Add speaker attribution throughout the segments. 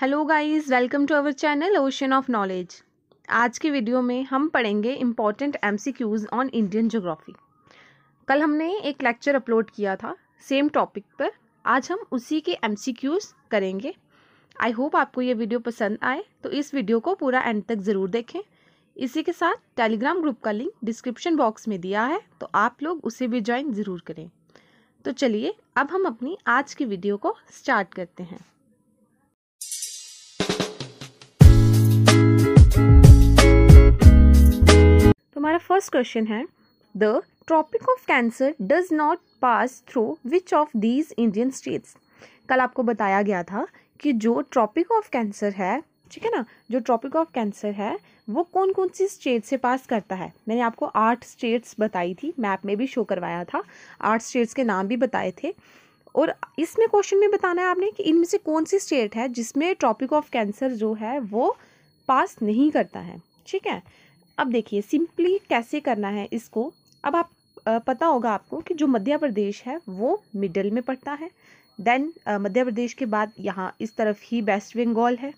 Speaker 1: hello guys welcome to our channel ocean of knowledge आज की video में हम पढ़ेंगे important MCQs on Indian geography कल हमने एक लेक्चर अपलोड किया था सेम टॉपिक पर आज हम उसी के एमसीक्यूज़ करेंगे आई होप आपको ये वीडियो पसंद आए तो इस वीडियो को पूरा एंड तक ज़रूर देखें इसी के साथ टेलीग्राम ग्रुप का लिंक डिस्क्रिप्शन बॉक्स में दिया है तो आप लोग उसे भी ज्वाइन ज़रूर करें तो चलिए अब हम अपनी आज की वीडियो को स्टार्ट करते हैं हमारा फर्स्ट क्वेश्चन है the tropic of cancer does not pass through which of these Indian states कल आपको बताया गया था कि जो ट्रॉपिक ऑफ कैंसर है ठीक है ना जो ट्रॉपिक ऑफ कैंसर है वो कौन कौन सी स्टेट से पास करता है मैंने आपको आठ स्टेट्स बताई थी मैप में भी शो करवाया था आठ स्टेट्स के नाम भी बताए थे और इसमें क्वेश्चन में बताना है आपने कि इनमें से कौन सी स्टेट है जिसमें ट्रॉपिक ऑफ कैंसर जो है वो पास नहीं करता है ठीक है अब देखिए सिंपली कैसे करना है इसको अब आप पता होगा आपको कि जो मध्य प्रदेश है वो मिडल में पड़ता है देन मध्य प्रदेश के बाद यहाँ इस तरफ ही वेस्ट बंगाल है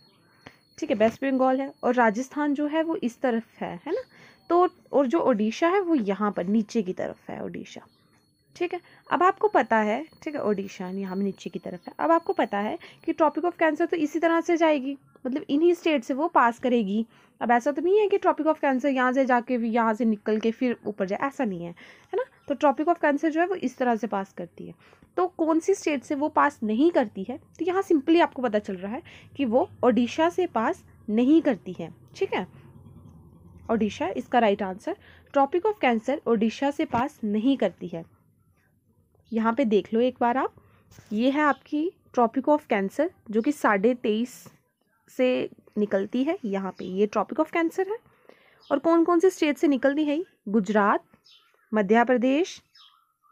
Speaker 1: ठीक है वेस्ट बंगाल है और राजस्थान जो है वो इस तरफ है है ना तो और जो ओडिशा है वो यहाँ पर नीचे की तरफ है ओडिशा ठीक है अब आपको पता है ठीक है ओडिशा यहाँ नीचे की तरफ है अब आपको पता है कि ट्रॉपिक ऑफ कैंसर तो इसी तरह से जाएगी मतलब इन्हीं स्टेट से वो पास करेगी अब ऐसा तो नहीं है कि ट्रॉपिक ऑफ कैंसर यहाँ से जाके यहाँ से निकल के फिर ऊपर जाए ऐसा नहीं है है ना तो ट्रॉपिक ऑफ कैंसर जो है वो इस तरह से पास करती है तो कौन सी स्टेट से वो पास नहीं करती है तो यहाँ सिंपली आपको पता चल रहा है कि वो ओडिशा से पास नहीं करती है ठीक है ओडिशा इसका right answer tropic of cancer Odisha से पास नहीं करती है यहाँ पे देख लो एक बार आप ये है आपकी ट्रॉपिक ऑफ कैंसर जो कि साढ़े तेईस से निकलती है यहाँ पे ये ट्रॉपिक ऑफ कैंसर है और कौन कौन से स्टेट से निकलती है गुजरात मध्य प्रदेश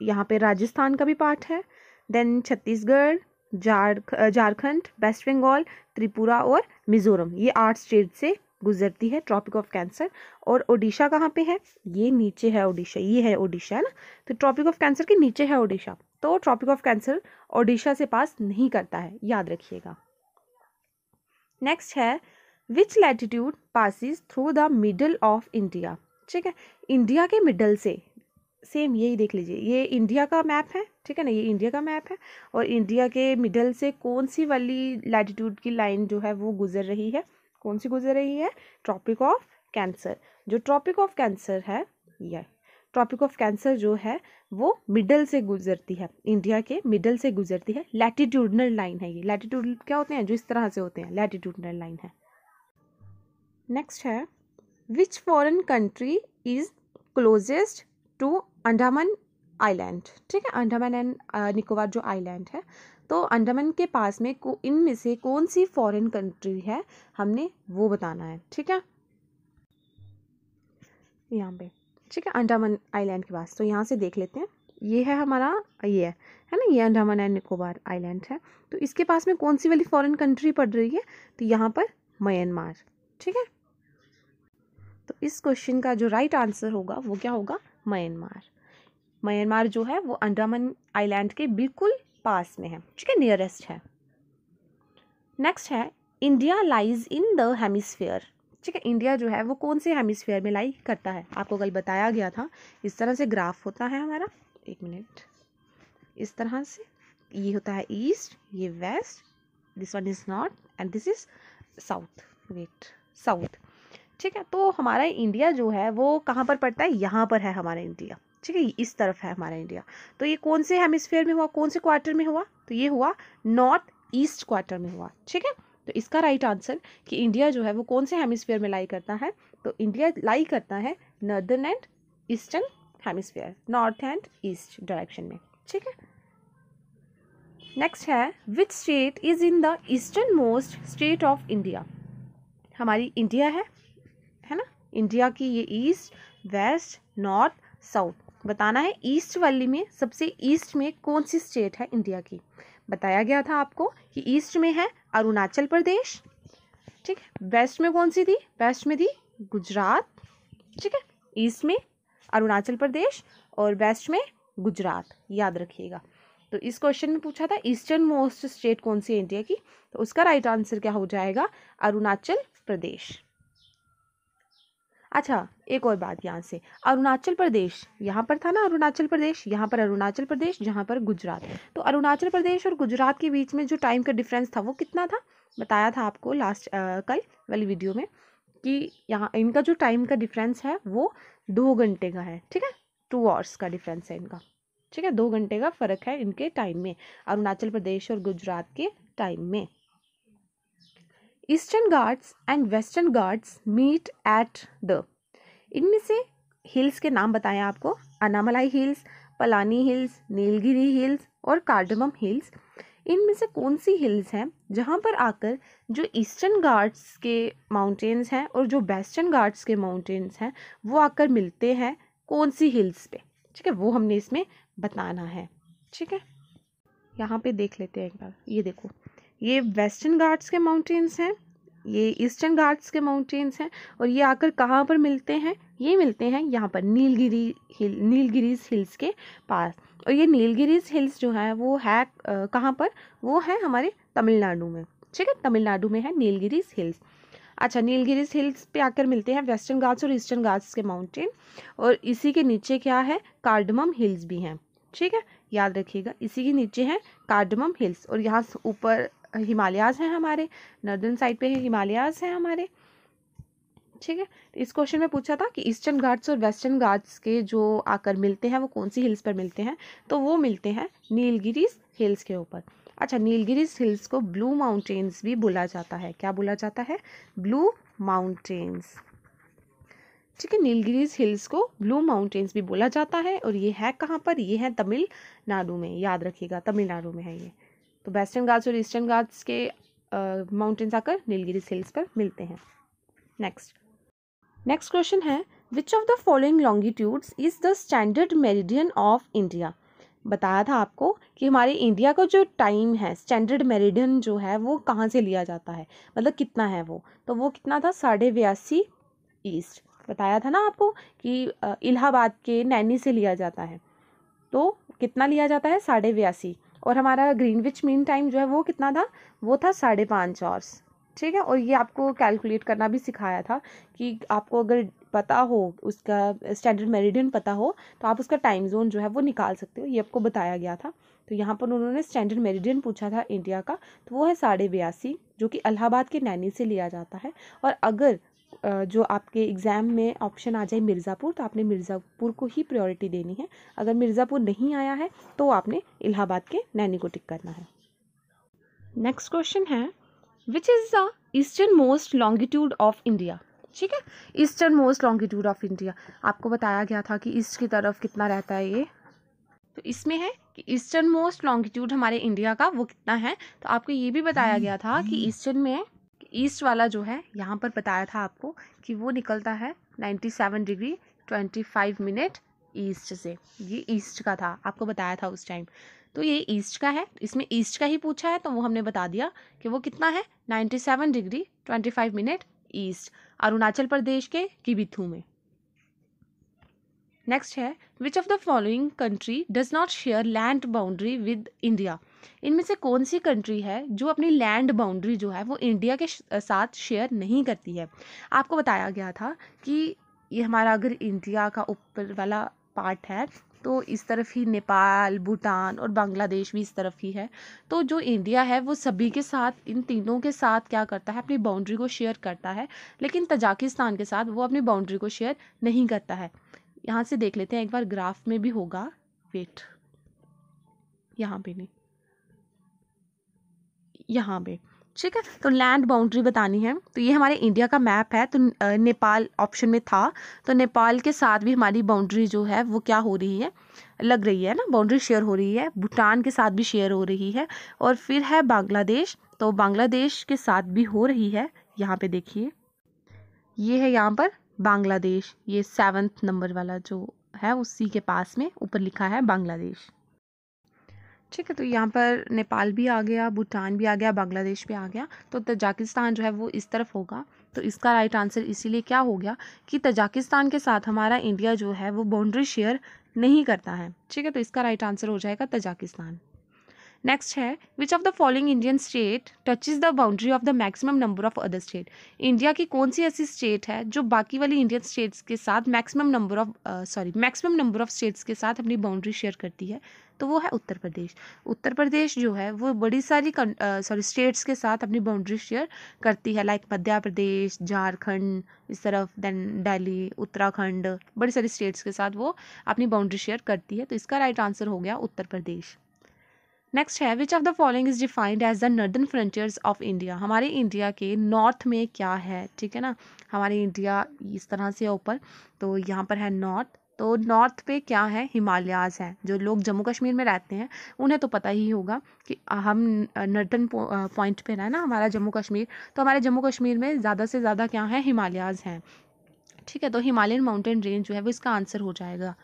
Speaker 1: यहाँ पे राजस्थान का भी पार्ट है देन छत्तीसगढ़ झारखंड वेस्ट बंगाल त्रिपुरा और मिजोरम ये आठ स्टेट से गुजरती है ट्रॉपिक ऑफ कैंसर और ओडिशा कहाँ पे है ये नीचे है ओडिशा ये है ओडिशा है ना तो ट्रॉपिक ऑफ कैंसर के नीचे है ओडिशा तो ट्रॉपिक ऑफ कैंसर ओडिशा से पास नहीं करता है याद रखिएगा नेक्स्ट है which latitude passes through the middle of India ठीक है इंडिया के मिडल से सेम यही देख लीजिए ये इंडिया का मैप है ठीक है ना ये इंडिया का मैप है और इंडिया के मिडल से कौन सी वाली लैटिट्यूड की लाइन जो है वो गुजर रही है कौन सी गुजर रही है ट्रॉपिक ऑफ कैंसर जो ट्रॉपिक ऑफ कैंसर है यह ट्रॉपिक ऑफ कैंसर जो है वो मिडल से गुजरती है इंडिया के मिडल से गुजरती है लैटिट्यूडनल लाइन है ये लैटिट्यूड क्या होते हैं जो इस तरह से होते हैं लैटिट्यूडनल लाइन है नेक्स्ट है which foreign country is closest to Andaman island ठीक है अंडामन एंड निकोबार जो आइलैंड है तो अंडमान के पास में इनमें से कौन सी फॉरेन कंट्री है हमने वो बताना है ठीक है यहाँ पे ठीक है अंडमान आइलैंड के पास तो यहाँ से देख लेते हैं ये है हमारा ये है है ना ये अंडमान एंड निकोबार आइलैंड है तो इसके पास में कौन सी वाली फॉरेन कंट्री पड़ रही है तो यहाँ पर म्यांमार ठीक है तो इस क्वेश्चन का जो राइट आंसर होगा वो क्या होगा म्यांमार म्यांमार जो है वो अंडमान आइलैंड के बिल्कुल पास में है ठीक है नियरेस्ट है नेक्स्ट है India lies in the hemisphere ठीक है इंडिया जो है वो कौन से हेमिसफेयर में लाई करता है आपको कल बताया गया था इस तरह से ग्राफ होता है हमारा एक मिनट इस तरह से ये होता है ईस्ट ये west this one is north and this is south wait south ठीक है तो हमारा इंडिया जो है वो कहाँ पर पड़ता है यहाँ पर है हमारा इंडिया ठीक है इस तरफ है हमारा इंडिया तो ये कौन से हेमिसफेयर में हुआ कौन से क्वार्टर में हुआ तो ये हुआ नॉर्थ ईस्ट क्वार्टर में हुआ ठीक है तो इसका राइट आंसर कि इंडिया जो है वो कौन से हेमिसफेयर में लाई करता है तो इंडिया लाई करता है northern and eastern hemisphere north and east direction में ठीक है नेक्स्ट है which state is in the eastern most state of India हमारी इंडिया है है ना इंडिया की ये ईस्ट वेस्ट नॉर्थ साउथ बताना है ईस्ट वैली में सबसे ईस्ट में कौन सी स्टेट है इंडिया की बताया गया था आपको कि ईस्ट में है अरुणाचल प्रदेश ठीक है वेस्ट में कौन सी थी वेस्ट में थी गुजरात ठीक है ईस्ट में अरुणाचल प्रदेश और वेस्ट में गुजरात याद रखिएगा तो इस क्वेश्चन में पूछा था ईस्टर्न मोस्ट स्टेट कौन सी है इंडिया की तो उसका राइट आंसर क्या हो जाएगा अरुणाचल प्रदेश अच्छा एक और बात यहाँ से अरुणाचल प्रदेश यहाँ पर था ना अरुणाचल प्रदेश यहाँ पर अरुणाचल प्रदेश जहाँ पर गुजरात तो अरुणाचल प्रदेश और गुजरात के बीच में जो टाइम का डिफरेंस था वो कितना था बताया था आपको लास्ट कल वाली वीडियो में कि यहाँ इनका जो टाइम का डिफरेंस है वो दो घंटे का है ठीक है टू आवर्स का डिफरेंस है इनका ठीक है दो घंटे का फ़र्क है इनके टाइम में अरुणाचल प्रदेश और गुजरात के टाइम में eastern Ghats and western Ghats meet at the इनमें से हिल्स के नाम बताएं आपको Anamalai hills Palani hills Nilgiri hills और कार्डमम हिल्स इनमें से कौन सी हिल्स हैं जहाँ पर आकर जो ईस्टर्न गार्ड्स के माउंटेन्स हैं और जो वेस्टर्न गार्ड्स के माउंटेन्स हैं वो आकर मिलते हैं कौन सी हिल्स पे ठीक है वो हमने इसमें बताना है ठीक है यहाँ पे देख लेते हैं एक बार ये देखो ये वेस्टर्न घाट्स के माउंटेन्स हैं ये ईस्टर्न घाट्स के माउंटेन्स हैं और ये आकर कहाँ पर मिलते हैं ये मिलते हैं यहाँ पर नीलगिरी हिल नीलगिरीज हिल्स के पास और ये नीलगिरीज हिल्स जो है वो है कहाँ पर वो है हमारे तमिलनाडु में ठीक है तमिलनाडु में है नीलगिरीज हिल्स अच्छा नीलगिरीज हिल्स पे आकर मिलते हैं वेस्टर्न घाट्स और ईस्टर्न घाट्स के माउंटेन और इसी के नीचे क्या है कार्डमम हिल्स भी हैं ठीक है याद रखिएगा इसी के नीचे है कार्डमम हिल्स और यहाँ ऊपर हिमालयाज़ हैं हमारे नॉर्दर्न साइड पे हिमालयाज़ हैं हमारे ठीक है इस क्वेश्चन में पूछा था कि ईस्टर्न घाट्स और वेस्टर्न घाट्स के जो आकर मिलते हैं वो कौन सी हिल्स पर मिलते हैं तो वो मिलते हैं नीलगिरीज हिल्स के ऊपर अच्छा नीलगिरीज हिल्स को ब्लू माउंटेन्स भी बोला जाता है क्या बोला जाता है ब्लू माउंटेन्स ठीक है नीलगिरीज हिल्स को ब्लू माउंटेन्स भी बोला जाता है और ये है कहाँ पर ये है तमिलनाडु में याद रखिएगा तमिलनाडु में है ये तो वेस्टर्न घाट्स और ईस्टर्न घाट्स के माउंटेन्स आकर नीलगिरीज हिल्स पर मिलते हैं नेक्स्ट नेक्स्ट क्वेश्चन है which of the following longitudes is the standard meridian of India बताया था आपको कि हमारे इंडिया का जो टाइम है स्टैंडर्ड मेरिडियन जो है वो कहाँ से लिया जाता है मतलब कितना है वो तो वो कितना था साढ़े बयासी ईस्ट बताया था ना आपको कि इलाहाबाद के नैनी से लिया जाता है तो कितना लिया जाता है साढ़े बयासी और हमारा ग्रीनविच मीन टाइम जो है वो कितना था वो था साढ़े पाँच आवर्स ठीक है और ये आपको कैलकुलेट करना भी सिखाया था कि आपको अगर पता हो उसका स्टैंडर्ड मेरिडियन पता हो तो आप उसका टाइम जोन जो है वो निकाल सकते हो ये आपको बताया गया था तो यहाँ पर उन्होंने स्टैंडर्ड मेरिडियन पूछा था इंडिया का तो वो है साढ़े बयासी जो कि अलाहाबाद के नैनी से लिया जाता है और अगर जो आपके एग्ज़ाम में ऑप्शन आ जाए मिर्ज़ापुर तो आपने मिर्ज़ापुर को ही प्रायोरिटी देनी है अगर मिर्ज़ापुर नहीं आया है तो आपने इलाहाबाद के नैनी को टिक करना है नेक्स्ट क्वेश्चन है which is the eastern most longitude of India ठीक है eastern most longitude of India आपको बताया गया था कि ईस्ट की तरफ कितना रहता है ये तो इसमें है कि ईस्टर्न मोस्ट लॉन्गिट्यूड हमारे इंडिया का वो कितना है तो आपको ये भी बताया गया था कि ईस्टर्न में ईस्ट वाला जो है यहाँ पर बताया था आपको कि वो निकलता है ninety seven degree twenty five minute east से ये ईस्ट का था आपको बताया था उस टाइम तो ये ईस्ट का है इसमें ईस्ट का ही पूछा है तो वो हमने बता दिया कि वो कितना है ninety seven degree twenty five minute east Arunachal Pradesh के किबिथू में नेक्स्ट है which of the following country does not share land boundary with India इनमें से कौन सी कंट्री है जो अपनी लैंड बाउंड्री जो है वो इंडिया के साथ शेयर नहीं करती है आपको बताया गया था कि ये हमारा अगर इंडिया का ऊपर वाला पार्ट है तो इस तरफ ही नेपाल भूटान और बांग्लादेश भी इस तरफ ही है तो जो इंडिया है वो सभी के साथ इन तीनों के साथ क्या करता है अपनी बाउंड्री को शेयर करता है लेकिन तजाकिस्तान के साथ वो अपनी बाउंड्री को शेयर नहीं करता है यहाँ से देख लेते हैं एक बार ग्राफ में भी होगा वेट यहाँ पे नहीं यहाँ पे ठीक है तो लैंड बाउंड्री बतानी है तो ये हमारे इंडिया का मैप है तो नेपाल ऑप्शन में था तो नेपाल के साथ भी हमारी बाउंड्री जो है वो क्या हो रही है लग रही है ना बाउंड्री शेयर हो रही है भूटान के साथ भी शेयर हो रही है और फिर है बांग्लादेश तो बांग्लादेश के साथ भी हो रही है यहाँ पे देखिए ये है यहाँ पर बांग्लादेश ये सेवन्थ नंबर वाला जो है उसी के पास में ऊपर लिखा है बांग्लादेश ठीक है तो यहाँ पर नेपाल भी आ गया भूटान भी आ गया बांग्लादेश भी आ गया तो तजाकिस्तान जो है वो इस तरफ होगा तो इसका राइट आंसर इसीलिए क्या हो गया कि तजाकिस्तान के साथ हमारा इंडिया जो है वो बाउंड्री शेयर नहीं करता है ठीक है तो इसका राइट आंसर हो जाएगा तजाकिस्तान नेक्स्ट है which of the following Indian state touch is the boundary of the maximum number of other state India की कौन सी ऐसी स्टेट है जो बाकी वाली इंडियन स्टेट्स के साथ maximum number of sorry maximum number of states के साथ अपनी बाउंड्री शेयर करती है तो वो है उत्तर प्रदेश उत्तर प्रदेश जो है वो बड़ी सारी सॉरी स्टेट्स के साथ अपनी बाउंड्री शेयर करती है लाइक मध्य प्रदेश झारखंड इस तरफ देन दिल्ली उत्तराखंड बड़ी सारी स्टेट्स के साथ वो अपनी बाउंड्री शेयर करती है तो इसका राइट आंसर हो गया उत्तर प्रदेश नेक्स्ट है which of the following is defined as the northern frontiers of India हमारे इंडिया के नॉर्थ में क्या है ठीक है ना हमारे इंडिया इस तरह से है ऊपर तो यहाँ पर है नॉर्थ तो नॉर्थ पे क्या है हिमालयाज हैं जो लोग जम्मू कश्मीर में रहते हैं उन्हें तो पता ही होगा कि हम नर्दर्न पॉइंट पे ना हमारा जम्मू कश्मीर तो हमारे जम्मू कश्मीर में ज़्यादा से ज़्यादा क्या है हिमालयाज हैं ठीक है तो हिमालयन माउंटेन रेंज जो है वो इसका आंसर हो जाएगा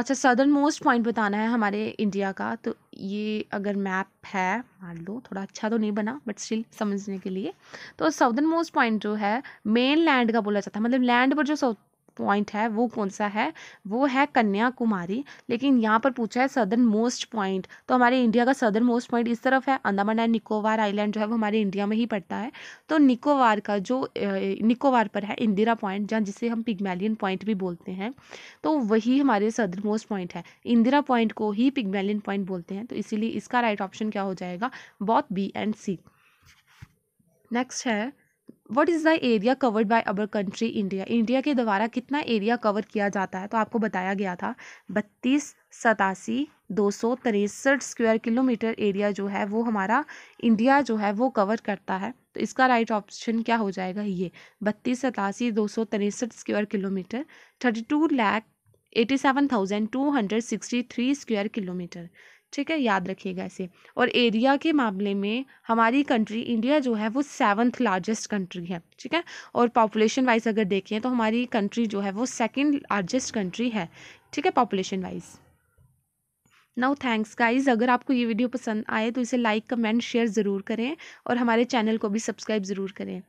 Speaker 1: अच्छा सदर्न मोस्ट पॉइंट बताना है हमारे इंडिया का तो ये अगर मैप है मान लो थोड़ा अच्छा तो नहीं बना बट स्टिल समझने के लिए तो सदर्न मोस्ट पॉइंट जो है मेन लैंड का बोला जाता है मतलब लैंड पर जो पॉइंट है वो कौन सा है वो है कन्याकुमारी लेकिन यहाँ पर पूछा है सदर्न मोस्ट पॉइंट तो हमारे इंडिया का सदर्न मोस्ट पॉइंट इस तरफ है अंदामान एंड निकोबार आइलैंड जो है वो हमारे इंडिया में ही पड़ता है तो निकोबार का जो निकोबार पर है इंदिरा पॉइंट जहाँ जिसे हम पिगमेलियन पॉइंट भी बोलते हैं तो वही हमारे सदर्न मोस्ट पॉइंट है इंदिरा पॉइंट को ही पिगमेलियन पॉइंट बोलते हैं तो इसीलिए इसका राइट ऑप्शन क्या हो जाएगा both B and C next है what is the area covered by our country India India के द्वारा कितना एरिया कवर किया जाता है तो आपको बताया गया था बत्तीस सतासी दो सौ तिरसठ स्क्वेयर किलोमीटर एरिया जो है वो हमारा इंडिया जो है वो कवर करता है तो इसका राइट ऑप्शन क्या हो जाएगा ये बत्तीस सतासी दो सौ तिरसठ square kilometre thirty two lakh eighty seven thousand two hundred sixty three square kilometre ठीक है याद रखिएगा इसे और एरिया के मामले में हमारी कंट्री इंडिया जो है वो सेवन्थ लार्जेस्ट कंट्री है ठीक है और पॉपुलेशन वाइज अगर देखें तो हमारी कंट्री जो है वो सेकेंड लार्जेस्ट कंट्री है ठीक है population wise now thanks guys अगर आपको ये वीडियो पसंद आए तो इसे लाइक कमेंट शेयर ज़रूर करें और हमारे चैनल को भी सब्सक्राइब ज़रूर करें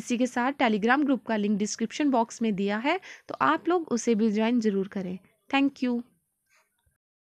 Speaker 1: इसी के साथ टेलीग्राम ग्रुप का लिंक डिस्क्रिप्शन बॉक्स में दिया है तो आप लोग उसे भी ज्वाइन ज़रूर करें थैंक यू